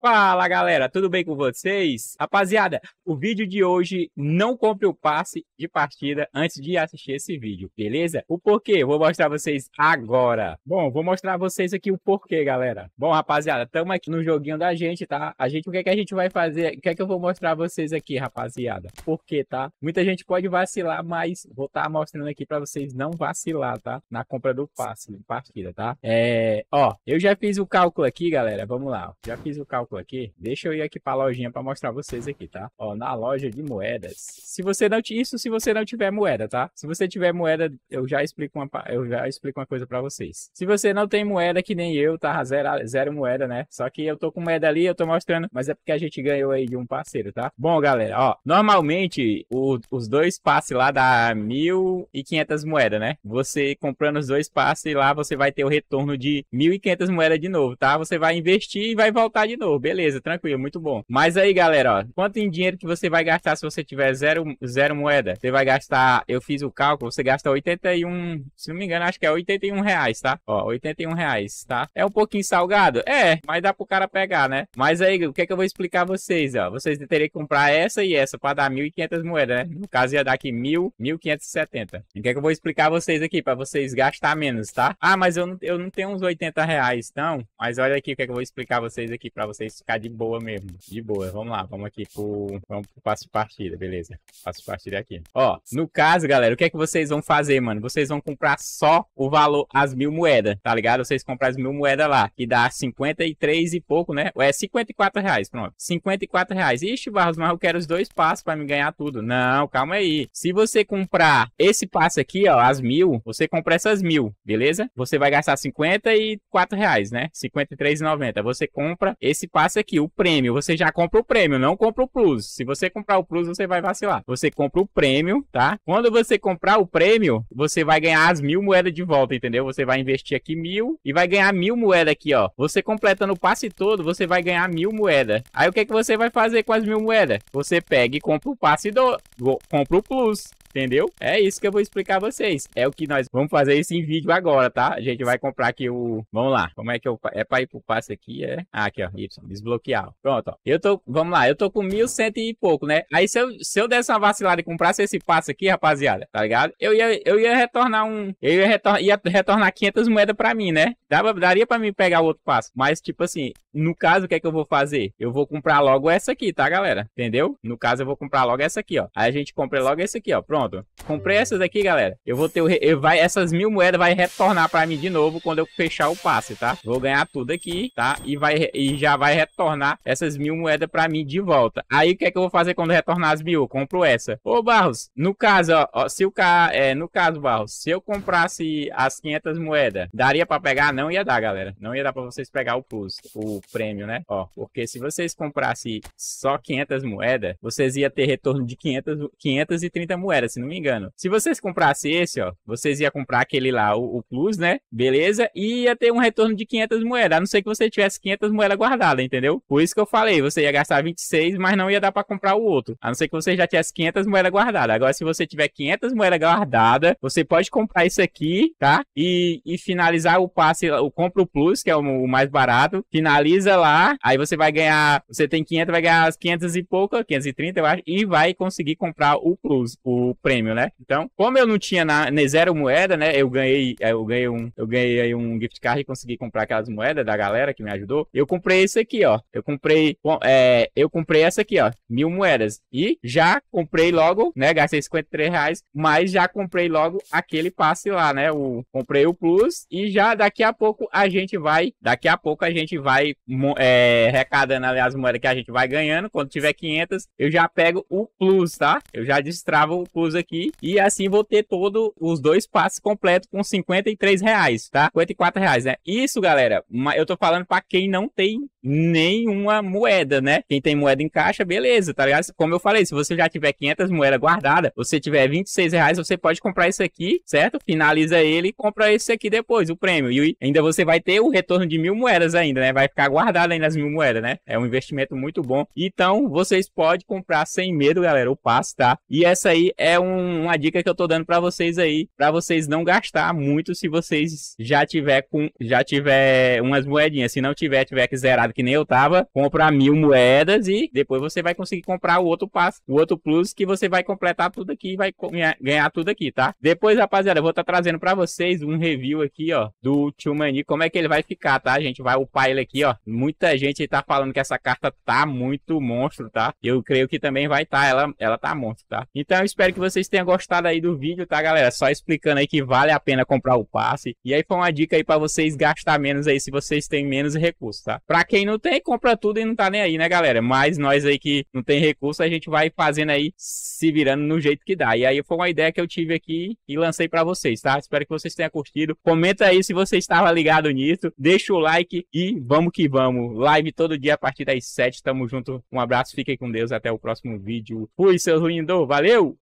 Fala galera, tudo bem com vocês? Rapaziada, o vídeo de hoje não compre o passe de partida antes de assistir esse vídeo, beleza? O porquê? Vou mostrar vocês agora. Bom, vou mostrar vocês aqui o porquê, galera. Bom, rapaziada, estamos aqui no joguinho da gente, tá? A gente, o que é que a gente vai fazer? O que é que eu vou mostrar vocês aqui, rapaziada? Por quê, tá? Muita gente pode vacilar, mas vou estar tá mostrando aqui para vocês não vacilar, tá? Na compra do passe de partida, tá? É, ó, eu já fiz o cálculo aqui, galera. Vamos lá, ó. já fiz o cálculo cálculo aqui, deixa eu ir aqui para a lojinha para mostrar vocês aqui, tá? Ó, na loja de moedas. Se você não isso se você não tiver moeda, tá? Se você tiver moeda, eu já explico uma eu já explico uma coisa para vocês. Se você não tem moeda que nem eu, tá zero, zero moeda, né? Só que eu tô com moeda ali, eu tô mostrando, mas é porque a gente ganhou aí de um parceiro, tá? Bom, galera, ó, normalmente o, os dois passes lá dá 1500 moedas, né? Você comprando os dois passes lá, você vai ter o retorno de 1500 moedas de novo, tá? Você vai investir e vai voltar de novo beleza, tranquilo, muito bom. Mas aí, galera, ó, quanto em dinheiro que você vai gastar se você tiver zero, zero moeda? Você vai gastar, eu fiz o cálculo, você gasta 81, se não me engano, acho que é 81 reais, tá? Ó, 81 reais, tá? É um pouquinho salgado? É, mas dá pro cara pegar, né? Mas aí, o que é que eu vou explicar a vocês, ó? Vocês teriam que comprar essa e essa pra dar 1.500 moedas, né? No caso, ia dar aqui 1.000, 1.570. O que é que eu vou explicar a vocês aqui, pra vocês gastar menos, tá? Ah, mas eu não, eu não tenho uns 80 reais, não. Mas olha aqui o que é que eu vou explicar a vocês aqui, pra vocês ficar de boa mesmo. De boa. Vamos lá, vamos aqui pro. Vamos pro passo de partida, beleza. Passo de partida aqui. Ó, no caso, galera, o que é que vocês vão fazer, mano? Vocês vão comprar só o valor, as mil moedas, tá ligado? Vocês compram as mil moedas lá, que dá 53 e pouco, né? É 54 reais, pronto. 54 reais. Ixi, Barros, mas eu quero os dois passos para me ganhar tudo. Não, calma aí. Se você comprar esse passo aqui, ó, as mil, você compra essas mil, beleza? Você vai gastar 54 reais, né? 53,90. Você compra esse passo passo aqui, o prêmio. Você já compra o prêmio, não compra o Plus. Se você comprar o Plus, você vai vacilar. Você compra o prêmio, tá? Quando você comprar o prêmio, você vai ganhar as mil moedas de volta, entendeu? Você vai investir aqui mil e vai ganhar mil moedas aqui, ó. Você completando o passe todo, você vai ganhar mil moedas. Aí o que, é que você vai fazer com as mil moedas? Você pega e compra o passe do... compra o Plus entendeu? É isso que eu vou explicar a vocês. É o que nós vamos fazer isso em vídeo agora, tá? A gente vai comprar aqui o... Vamos lá. Como é que eu... É para ir pro passe aqui, é? Ah, aqui, ó. Y. Desbloquear. Pronto, ó. Eu tô... Vamos lá. Eu tô com 1.100 e pouco, né? Aí se eu, se eu desse uma vacilada e comprasse esse passe aqui, rapaziada, tá ligado? Eu ia, eu ia retornar um... Eu ia, retor... ia retornar 500 moedas pra mim, né? Dava, daria para mim pegar o outro passo. Mas, tipo assim, no caso, o que é que eu vou fazer? Eu vou comprar logo essa aqui, tá, galera? Entendeu? No caso, eu vou comprar logo essa aqui, ó. Aí a gente compra logo essa aqui, ó. Pronto. Comprei essas aqui, galera. Eu vou ter o... Eu vai, essas mil moedas vai retornar para mim de novo quando eu fechar o passe, tá? Vou ganhar tudo aqui, tá? E, vai, e já vai retornar essas mil moedas para mim de volta. Aí, o que é que eu vou fazer quando retornar as mil? Eu compro essa. Ô, Barros, no caso, ó. ó se o cara... É, no caso, Barros, se eu comprasse as 500 moedas, daria para pegar não ia dar, galera. Não ia dar para vocês pegar o plus, o prêmio, né? Ó, porque se vocês comprassem só 500 moedas, vocês ia ter retorno de 500, 530 moedas, se não me engano. Se vocês comprassem esse, ó, vocês ia comprar aquele lá, o, o plus, né? Beleza? E ia ter um retorno de 500 moedas, a não ser que você tivesse 500 moedas guardadas, entendeu? Por isso que eu falei, você ia gastar 26, mas não ia dar para comprar o outro. A não ser que você já tivesse 500 moedas guardadas. Agora, se você tiver 500 moedas guardadas, você pode comprar isso aqui, tá? E, e finalizar o passe o compro o Plus, que é o mais barato, finaliza lá, aí você vai ganhar, você tem 500, vai ganhar as 500 e pouca, 530, eu acho, e vai conseguir comprar o Plus, o prêmio, né? Então, como eu não tinha na, na né, zero moeda, né, eu ganhei, é, eu ganhei um, eu ganhei aí um gift card e consegui comprar aquelas moedas da galera que me ajudou. Eu comprei esse aqui, ó. Eu comprei, é, eu comprei essa aqui, ó, mil moedas. E já comprei logo, né? Gastei 53 reais, mas já comprei logo aquele passe lá, né? O, comprei o Plus e já daqui a pouco a gente vai, daqui a pouco a gente vai é, arrecadando ali as moedas que a gente vai ganhando. Quando tiver 500, eu já pego o plus, tá? Eu já destravo o plus aqui e assim vou ter todo os dois passos completos com 53 reais, tá? 54 reais, né? Isso, galera, eu tô falando para quem não tem nenhuma moeda, né? Quem tem moeda em caixa, beleza, tá ligado? Como eu falei, se você já tiver 500 moedas guardadas, você tiver 26 reais, você pode comprar isso aqui, certo? Finaliza ele e compra esse aqui depois, o prêmio. E ainda você vai ter o retorno de mil moedas ainda, né? Vai ficar guardado ainda as mil moedas, né? É um investimento muito bom. Então, vocês podem comprar sem medo, galera, o passe, tá? E essa aí é um, uma dica que eu tô dando para vocês aí, para vocês não gastar muito se vocês já tiver com, já tiver umas moedinhas. Se não tiver, tiver que zerado que nem eu tava, compra mil moedas e depois você vai conseguir comprar o outro passe, o outro plus que você vai completar tudo aqui e vai ganhar tudo aqui, tá? Depois, rapaziada, eu vou estar tá trazendo para vocês um review aqui, ó, do Tio Mani, como é que ele vai ficar, tá? A gente vai upar ele aqui, ó. Muita gente tá falando que essa carta tá muito monstro, tá? Eu creio que também vai tá, ela, ela tá monstro, tá? Então eu espero que vocês tenham gostado aí do vídeo, tá, galera? Só explicando aí que vale a pena comprar o passe. E aí foi uma dica aí para vocês gastar menos aí se vocês têm menos recursos, tá? Pra quem não tem, compra tudo e não tá nem aí, né, galera? Mas nós aí que não tem recurso, a gente vai fazendo aí, se virando no jeito que dá. E aí foi uma ideia que eu tive aqui e lancei para vocês, tá? Espero que vocês tenham curtido. Comenta aí se você estava Cola ligado nisso, deixa o like e vamos que vamos. Live todo dia a partir das 7. Tamo junto. Um abraço, fiquem com Deus. Até o próximo vídeo. Fui, seus ruindor. Valeu!